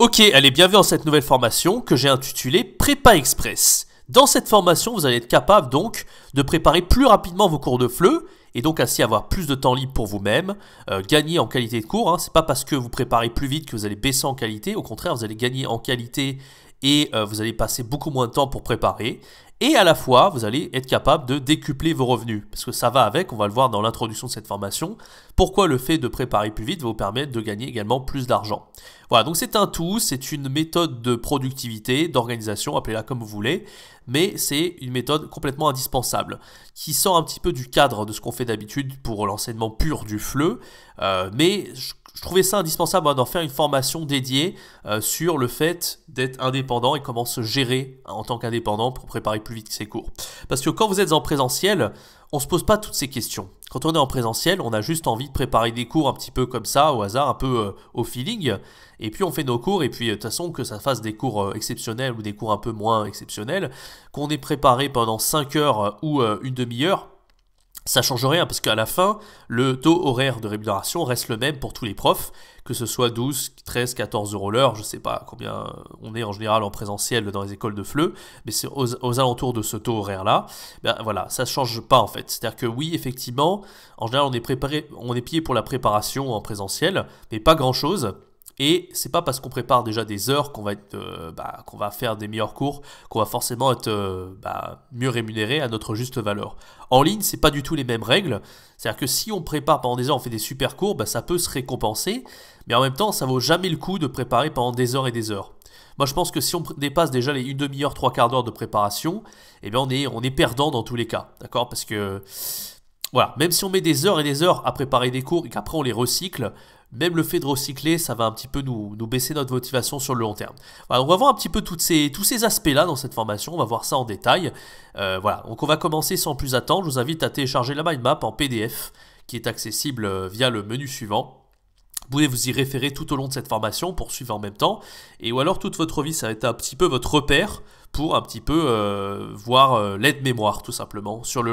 Ok, allez, bienvenue dans cette nouvelle formation que j'ai intitulée Prépa Express. Dans cette formation, vous allez être capable donc de préparer plus rapidement vos cours de FLE et donc ainsi avoir plus de temps libre pour vous-même, euh, gagner en qualité de cours. Hein. C'est pas parce que vous préparez plus vite que vous allez baisser en qualité, au contraire, vous allez gagner en qualité et euh, vous allez passer beaucoup moins de temps pour préparer. Et à la fois, vous allez être capable de décupler vos revenus. Parce que ça va avec, on va le voir dans l'introduction de cette formation, pourquoi le fait de préparer plus vite va vous permettre de gagner également plus d'argent. Voilà, donc c'est un tout, c'est une méthode de productivité, d'organisation, appelez-la comme vous voulez, mais c'est une méthode complètement indispensable, qui sort un petit peu du cadre de ce qu'on fait d'habitude pour l'enseignement pur du fleu, euh, mais je je trouvais ça indispensable hein, d'en faire une formation dédiée euh, sur le fait d'être indépendant et comment se gérer en tant qu'indépendant pour préparer plus vite ses cours. Parce que quand vous êtes en présentiel, on se pose pas toutes ces questions. Quand on est en présentiel, on a juste envie de préparer des cours un petit peu comme ça, au hasard, un peu euh, au feeling. Et puis on fait nos cours, et puis euh, de toute façon, que ça fasse des cours exceptionnels ou des cours un peu moins exceptionnels, qu'on est préparé pendant 5 heures ou une demi-heure, ça change rien parce qu'à la fin, le taux horaire de rémunération reste le même pour tous les profs, que ce soit 12, 13, 14 euros l'heure, je ne sais pas combien on est en général en présentiel dans les écoles de FLE, mais c'est aux, alentours de ce taux horaire-là. Ben voilà, ça ne change pas en fait. C'est-à-dire que oui, effectivement, en général, on est, préparé, on est pillé pour la préparation en présentiel, mais pas grand-chose. Et c'est pas parce qu'on prépare déjà des heures qu'on va, être, euh, bah, qu'on va faire des meilleurs cours, qu'on va forcément être euh, bah, mieux rémunéré à notre juste valeur. En ligne, c'est pas du tout les mêmes règles. C'est-à-dire que si on prépare pendant des heures, on fait des super cours, bah, ça peut se récompenser, mais en même temps, ça vaut jamais le coup de préparer pendant des heures et des heures. Moi, je pense que si on dépasse déjà les une demi-heure, trois quarts d'heure de préparation, eh bien, on est, on est perdant dans tous les cas, d'accord Parce que voilà, même si on met des heures et des heures à préparer des cours et qu'après on les recycle, même le fait de recycler, ça va un petit peu nous, baisser notre motivation sur le long terme. on va voir un petit peu tous ces aspects-là dans cette formation, on va voir ça en détail. Euh, voilà, donc on va commencer sans plus attendre, je vous invite à télécharger la mind map en PDF qui est accessible euh, via le menu suivant. Vous pouvez vous y référer tout au long de cette formation pour suivre en même temps. Et ou alors toute votre vie, ça va être un petit peu votre repère pour un petit peu euh, voir l'aide-mémoire tout simplement sur le